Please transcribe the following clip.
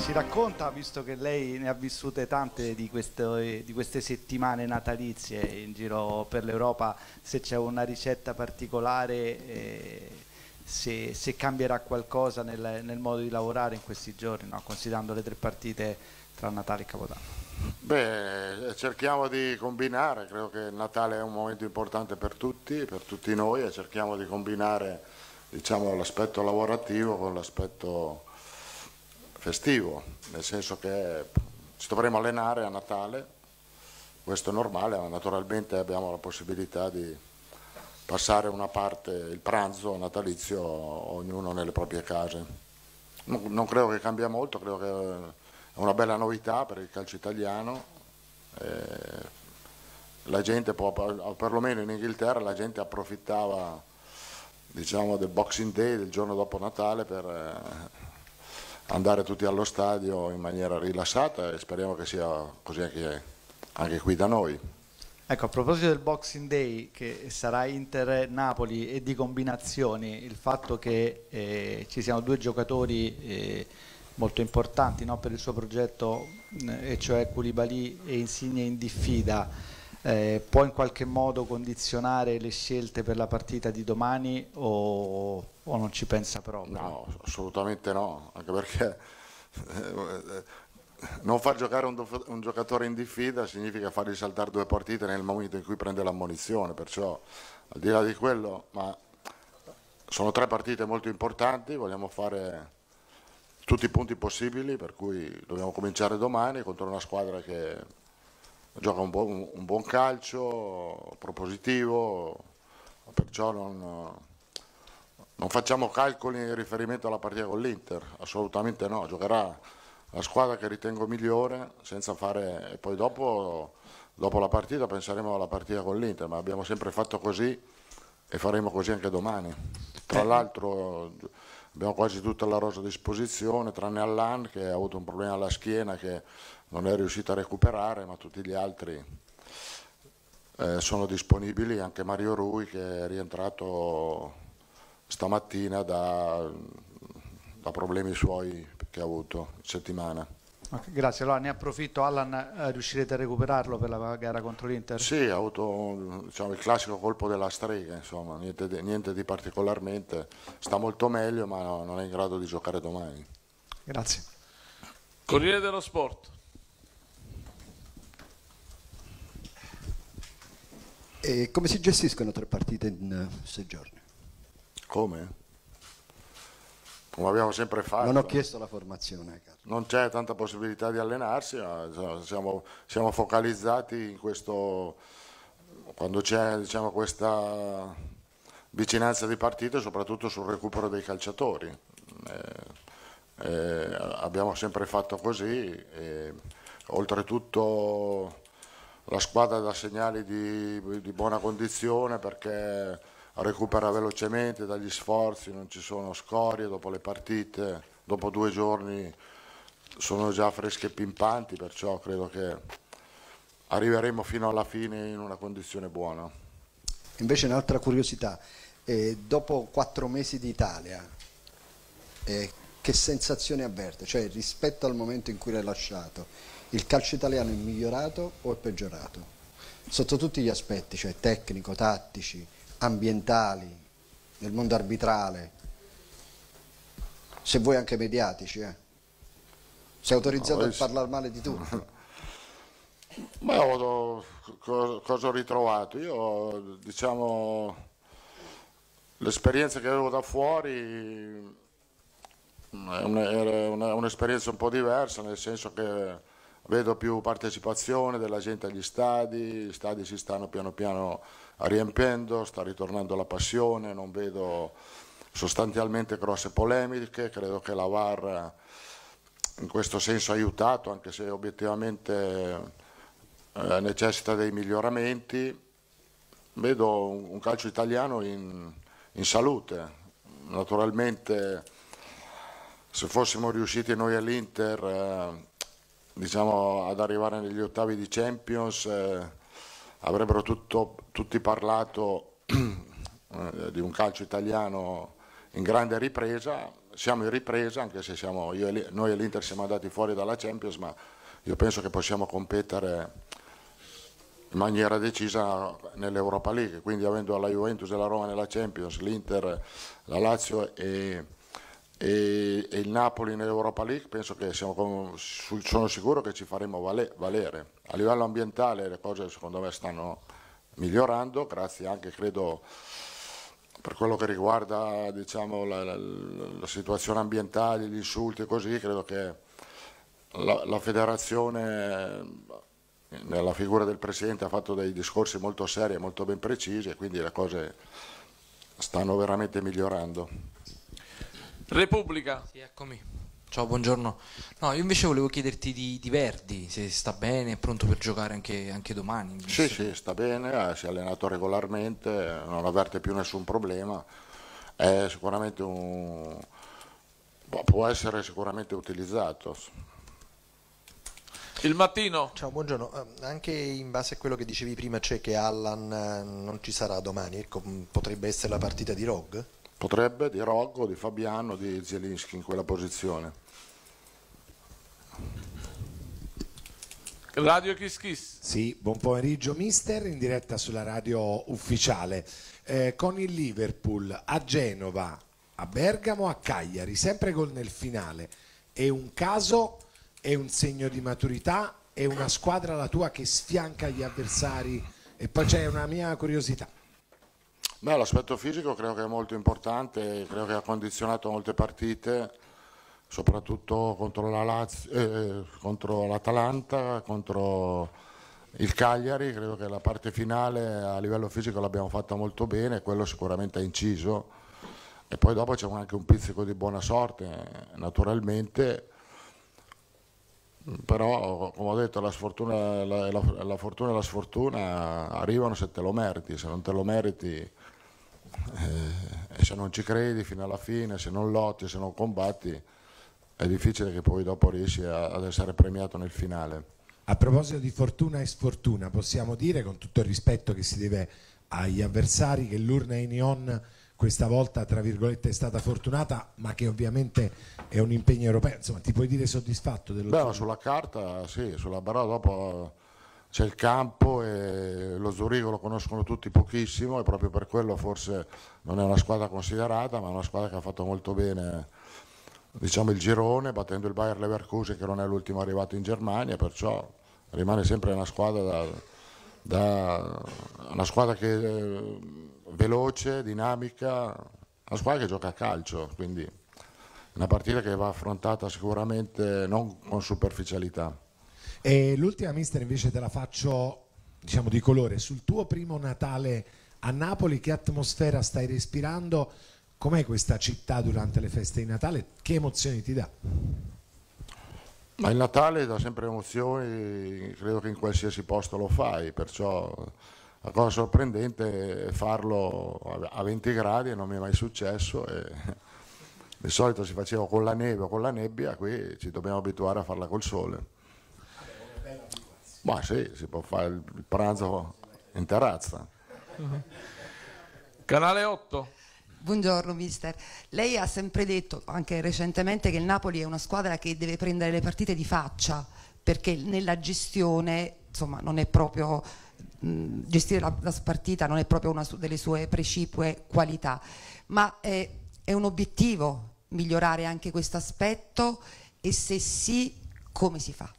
Ci racconta, visto che lei ne ha vissute tante di queste, di queste settimane natalizie in giro per l'Europa, se c'è una ricetta particolare, eh, se, se, cambierà qualcosa nel, nel, modo di lavorare in questi giorni, no? considerando le tre partite tra Natale e Capodanno. Beh, cerchiamo di combinare, credo che Natale è un momento importante per tutti, per tutti noi e cerchiamo di combinare diciamo, l'aspetto lavorativo con l'aspetto festivo, nel senso che ci dovremo allenare a Natale, questo è normale, ma naturalmente abbiamo la possibilità di passare una parte, il pranzo natalizio, ognuno nelle proprie case. Non, non credo che cambia molto, credo che è una bella novità per il calcio italiano. Eh, la gente può, perlomeno in Inghilterra, la gente approfittava diciamo, del Boxing Day, del giorno dopo Natale, per... Eh, andare tutti allo stadio in maniera rilassata e speriamo che sia così anche, anche qui da noi. Ecco, a proposito del Boxing Day che sarà Inter-Napoli e di combinazioni, il fatto che eh, ci siano due giocatori eh, molto importanti no, per il suo progetto, eh, e cioè Culibali e Insigne in diffida, eh, può in qualche modo condizionare le scelte per la partita di domani o, o non ci pensa proprio? No, assolutamente no, anche perché eh, non far giocare un, un, giocatore in diffida significa fargli saltare due partite nel momento in cui prende l'ammonizione, perciò al di là di quello, ma sono tre partite molto importanti, vogliamo fare tutti i punti possibili, per cui dobbiamo cominciare domani contro una squadra che gioca un, bu un buon calcio, propositivo, perciò non, non facciamo calcoli in riferimento alla partita con l'Inter, assolutamente no, giocherà la squadra che ritengo migliore senza fare e poi dopo, dopo la partita penseremo alla partita con l'Inter, ma abbiamo sempre fatto così e faremo così anche domani. Tra eh. l'altro abbiamo quasi tutta la rosa a disposizione, tranne Allan che ha avuto un problema alla schiena che non è riuscito a recuperare, ma tutti gli altri eh, sono disponibili, anche Mario Rui che è rientrato stamattina da, da problemi suoi che ha avuto in settimana. Okay, grazie, allora ne approfitto, Allan eh, riuscirete a recuperarlo per la gara contro l'Inter? Sì, ha avuto diciamo, il classico colpo della strega, insomma, niente di, niente di, particolarmente, sta molto meglio ma no, non è in grado di giocare domani. Grazie. Corriere dello Sport. E come si gestiscono tre partite in eh, sei giorni? Come? come abbiamo sempre fatto. Non ho chiesto la formazione. Carlo. Non c'è tanta possibilità di allenarsi, siamo, siamo focalizzati in questo, quando c'è diciamo, questa vicinanza di partite, soprattutto sul recupero dei calciatori. Eh, eh, abbiamo sempre fatto così, eh, oltretutto la squadra dà segnali di, di buona condizione perché recupera velocemente dagli sforzi, non ci sono scorie dopo le partite, dopo due giorni sono già fresche e pimpanti, perciò credo che arriveremo fino alla fine in una condizione buona. Invece un'altra curiosità, eh, dopo quattro mesi di Italia, eh, che sensazione avverte? Cioè rispetto al momento in cui l'hai lasciato, il calcio italiano è migliorato o è peggiorato? Sotto tutti gli aspetti, cioè tecnico, tattici, ambientali, nel mondo arbitrale, se vuoi anche mediatici. Eh. Sei autorizzato no, a parlare male di tutto. Ma ho, cosa ho ritrovato? Io, diciamo, l'esperienza che avevo da fuori mm, era un'esperienza un po' diversa, nel senso che vedo più partecipazione della gente agli stadi, gli stadi si stanno piano piano riempiendo, sta ritornando la passione, non vedo sostanzialmente grosse polemiche, credo che la VAR in questo senso ha aiutato, anche se obiettivamente eh, necessita dei miglioramenti. Vedo un, un calcio italiano in, in salute, naturalmente se fossimo riusciti noi all'Inter... Eh, diciamo, ad arrivare negli ottavi di Champions eh, avrebbero tutto, tutti parlato eh, di un calcio italiano in grande ripresa, siamo in ripresa anche se siamo, e, noi e l'Inter siamo andati fuori dalla Champions ma io penso che possiamo competere in maniera decisa nell'Europa League, quindi avendo la Juventus e la Roma nella Champions, l'Inter, la Lazio e e, e il Napoli nell'Europa League penso che con, sono sicuro che ci faremo vale, valere. A livello ambientale le cose secondo me stanno migliorando, grazie anche credo per quello che riguarda diciamo, la, la, la, situazione ambientale, gli insulti e così, credo che la, la, federazione nella figura del Presidente ha fatto dei discorsi molto seri e molto ben precisi e quindi le cose stanno veramente migliorando. Repubblica. Sì, eccomi. Ciao, buongiorno. No, io invece volevo chiederti di, di Verdi, se sta bene, è pronto per giocare anche, anche domani. Sì, sì, sta bene, eh, si è allenato regolarmente, non avverte più nessun problema. È sicuramente un... può essere sicuramente utilizzato. Il mattino. Ciao, buongiorno. Ehm, anche in base a quello che dicevi prima, c'è cioè che Allan eh, non ci sarà domani, ecco, potrebbe essere la partita di Rogue? potrebbe, di Rocco, di Fabiano, di Zielinski in quella posizione. Radio Kiss Kiss. Sì, buon pomeriggio mister, in diretta sulla radio ufficiale. Eh, con il Liverpool a Genova, a Bergamo, a Cagliari, sempre gol nel finale. È un caso, è un segno di maturità, è una squadra la tua che sfianca gli avversari. E poi c'è una mia curiosità Beh, l'aspetto fisico credo che è molto importante, credo che ha condizionato molte partite, soprattutto contro, la Lazio, eh, contro l'Atalanta, contro il Cagliari, credo che la parte finale a livello fisico l'abbiamo fatta molto bene, quello sicuramente ha inciso e poi dopo c'è anche un pizzico di buona sorte naturalmente però come ho detto la sfortuna, la, la, la fortuna e la sfortuna arrivano se te lo meriti, se non te lo meriti eh, e se non ci credi fino alla fine, se non lotti, se non combatti, è difficile che poi dopo riesci a, ad essere premiato nel finale. A proposito di fortuna e sfortuna, possiamo dire con tutto il rispetto che si deve agli avversari che l'urna e neon questa volta tra virgolette è stata fortunata ma che ovviamente è un impegno europeo insomma ti puoi dire soddisfatto dello Beh, sulla carta sì sulla Barò dopo c'è il campo e lo Zurigo lo conoscono tutti pochissimo e proprio per quello forse non è una squadra considerata ma è una squadra che ha fatto molto bene diciamo, il girone battendo il Bayer Leverkusen che non è l'ultimo arrivato in Germania perciò rimane sempre una squadra da, da una squadra che eh, veloce, dinamica, una squadra che gioca a calcio, quindi una partita che va affrontata sicuramente non con superficialità. E l'ultima mister invece te la faccio diciamo di colore, sul tuo primo Natale a Napoli che atmosfera stai respirando? Com'è questa città durante le feste di Natale? Che emozioni ti dà? Ma il Natale dà sempre emozioni, credo che in qualsiasi posto lo fai, perciò la cosa sorprendente è farlo a 20 gradi e non mi è mai successo. di solito si faceva con la neve o con la nebbia, qui ci dobbiamo abituare a farla col sole. Ma sì, si può fare il pranzo in terrazza. Canale 8. Buongiorno mister, lei ha sempre detto anche recentemente che il Napoli è una squadra che deve prendere le partite di faccia perché nella gestione insomma, non è proprio gestire la, la, partita non è proprio una delle sue precipue qualità, ma è, è un obiettivo migliorare anche questo aspetto e se sì, come si fa?